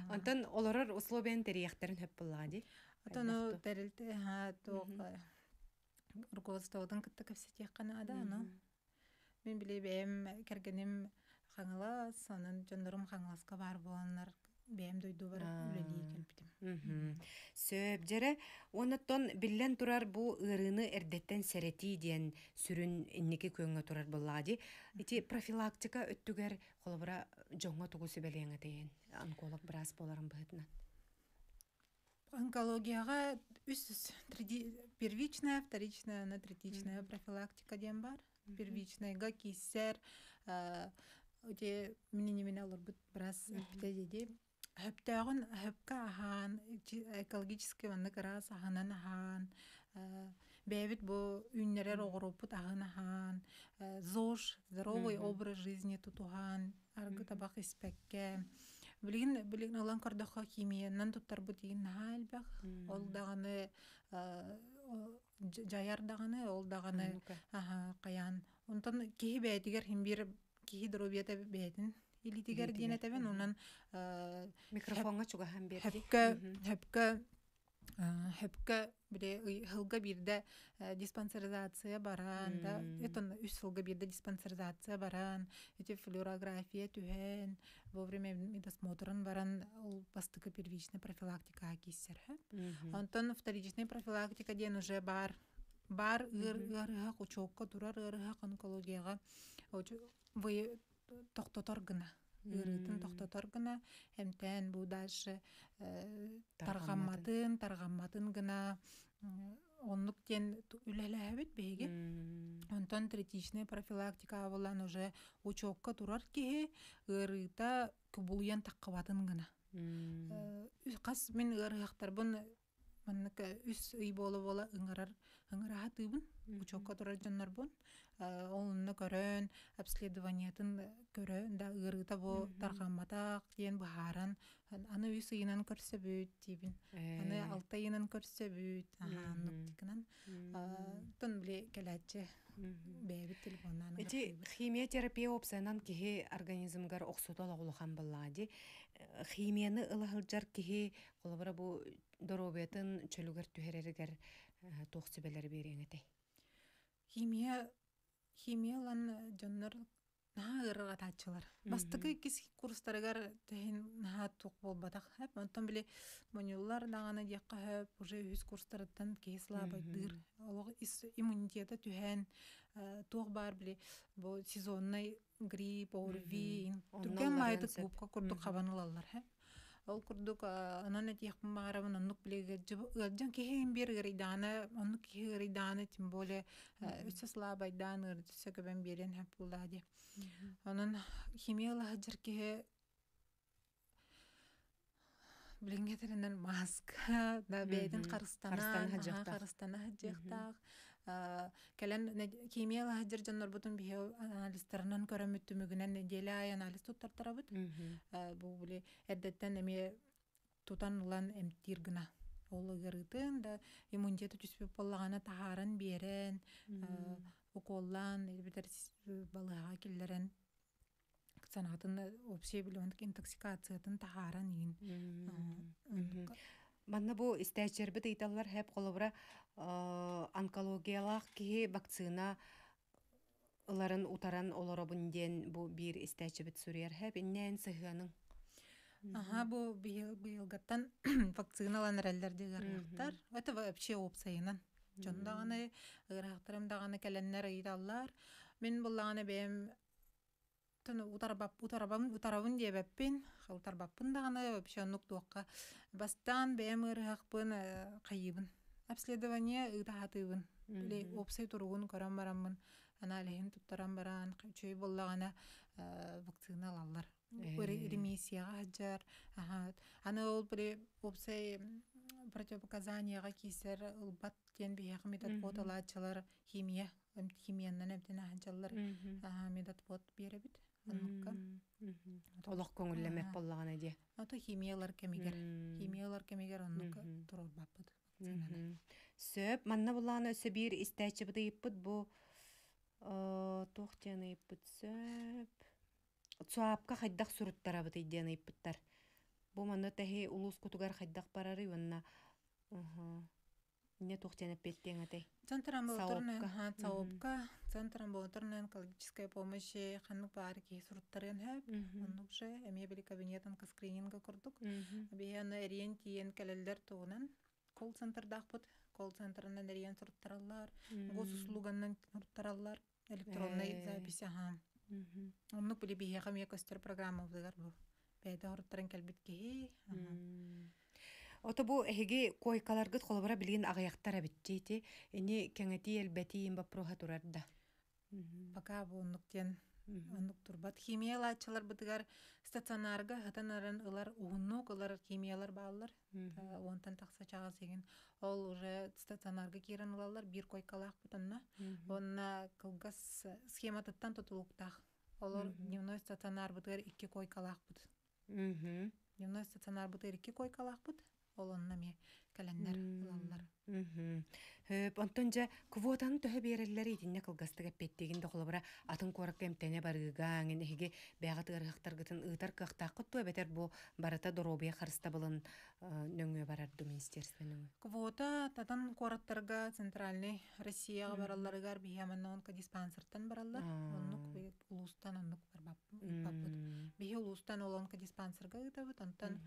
Антан олар усло белән тәриехтәрен хәп булган ди. Атаны тоқ мен биле бәйем кергенем хаңыла санын жандарым хаңыласқа бар боланнар бәйем дойду бар үлелей екен бітім сөөп жәрі оныттон биллен турар бу ырыны эрдеттен сәрети диен сүрін иннеке көңі турар болла ди ити профилактика үттүгәр қолы бұра жоңға тұғысы дигән атайын онколог біраз боларын бұхытынан онкологияға үс первичная, вторичная, на третичная профилактика дем бар. Первичная кисер, э, оте мине не менелер біраз бирас бейди. Хаптагын, хапка хан, экологический ванна карас ханан хан. Э, бу үннерер огуруп бит ханан хан. Зош, здоровый образ жизни тутуган, аргы табак испекке. Блин, блин, алан кардаха химия, нан туттар бу дигин наалбах, ол даганы, жаяр даганы, ол даганы, аха, каян. Онтан кихи бәйтигер химбир, кихи дробиятэ бәйтин. Или тигер дина тәбен, онан микрофонга чуга хәм бәйтик. Хәпкә, хәпкә, Э, һөпкә бире һылгы бирде э, диспансеризация баран да это үс баран эти флюорография түһен во время баран ул бастыкы первичная профилактика кисер антон вторичная профилактика ден уже бар бар ырыга учокка турар ырыга онкологияга вы э, токтотор гына бөрөтүн тохтотор гына һәм тән булдашы э, тарғанматын тарғанматын гына э, онлык тен үләләһе бит беге онтон третичный профилактика авылан уже учокка турар ки ырыта кубуян таққабатын гына үкас мен ырыхтар бун онныка үс үй болы бола ыңгырар ыңгыраһа түбүн учокка турар жоннар бун ол нү көрөн, абследование э. тын көрө, да ырыта бу тарганмата, ен баарын, аны үсү инен көрсөбүт диди. Аны алта инен көрсөбүт, аа, кенен, аа, тын ли келечи. Бәбит тел Эти химия терапия опсанан кеге организмгар оксутан оглухан баллади. Химияны ылыгылжар кеге, булыра бу дөрөбетин чөлгөр түһерегер тохсу белер бере Химия химиялан дөннөр наһа гырга тачылар. Бастыгы кисик курстарга тен наһа тук бол батак хат, онтон биле монеллар даганы якка хат, уже үз курстардан кесла ба бир ис иммунитеты түһен э, тур бар биле бу сезонный грипп, ОРВИ, туган майды тук курту кабаналалар, хә? ол курдук анан этих маравна нук блеге джан кихин бергер иде ана ону кихир иде ана тем слабай да ныр түсе кебен берен хап булда ди анан химиялы хаджар кихе блингетеринен маск кэлэн химиялы хаджир дженнор бутун бихе анализтарынан кара үттүмүгүнэн дели ай анализ туттар тарабыт бу були эрдеттен эми тутан улан эмтир гына олы гырытын да иммунитет түспү боллаганы таарын берен уколлан элбетер э, балыга келлерен санатын вообще э, интоксикациятын таарын ин Манна бу истәчерби дейталлар һәп колыбра э, онкологиялах ки вакцина ларын утаран олоробун ден бу бир бит сүрер һәп иннән сыһаның. Ага, бу быйыл быйылгаттан вакциналан рәлләр дигәрләр. Это вообще опцияның. Җондаганы, ырахтырым даганы кәләннәр ыйдаллар. Мен буллаганы бәем тыны утарбап утарабын утарабын диэбэппин утарбаппын дагана вообще туокка бастан бэм ырыахпын қайыбын э, обследование ыытахатыыбын ле опсай туругун көрөн бараммын анализин туттаран баран чөй боллагана э, вакцина алаллар э. ремиссияга хаджар аны ол биле опсай противопоказанияга кисер ылбат диэн биэхи медотвод алаачалар химия химиянан эбден аханчаллар медотвод биэребит оннукка олох көңүллемек боллагана ди ото химиялар кемигер химиялар кемигер оннукка турулбаппыт сөп манна булана сөбир истәчибыт бу тохтен ыйыппыт сөп цуапка суруттарабыт барары ня тохтанып беттең атай. Центр һәм ул торна, ха, цаупка, центрдан бу төрнән экологик ярдәмче, халык бары ки сурәттергәне, аның үҗе, әмебли кабинетта каскринингә кертүк. Әгәр аны ориентирленкәләр туынын, кол центрда акбут, кол центрдан ориентир тотталар, гоз услугадан тотталар, электронный записи аһан. Онны беле бие хәм якостр программа булар бу. Пәйдар тотрән келбит ки. Ото бу эге койкаларгы холбара билген агаяктар битти ти. Эни кеңети элбети им бапроха турарда. Пока бу нуктен Онук турбат химиялар ачылар стационарга гатанарын ылар уунук ылар химиялар баалар. Онтан такса чагыз деген ол уже стационарга кирен алалар бир койкалак бутанна. Онна кылгас схемататтан тутулуктах. Олар дневной стационар бытыгар икки койкалак бут. Дневной стационар бытыгар икки койкалак бут. олоннами кәләннәр уланнар mm. Хм. Э, онтонча квотаны төһө берелләр идене кылгастыга петтеген дә кылыбыра, атын корып кем тене бар гыган, инеге бәгъат гыргыктар гытын ыгытар кыхта кытпы бетер бу барата доробия хырыста булын э, нөңгө барар дөминистр сенин. Квота татан кораптарга центральный Россия гыраллары гар биямнан ка диспансертан баралар, онны кулустан онны кырлап кылсатты. Бие улустан олонка диспансерга үтәбез, онтан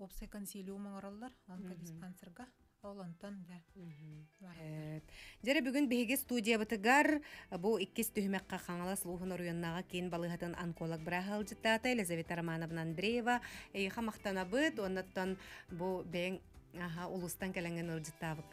обсе консилиум гыраллар, онка диспансерга Олонтан да. Э, Жәрі бүгін беге студия бұтығар, бұл кейін балығатын онколог бірағал жыттаты Елизавета Романовна Андреева. Эйха мақтана бұд, бұл Аха, улустан кәләңген ұржыттабық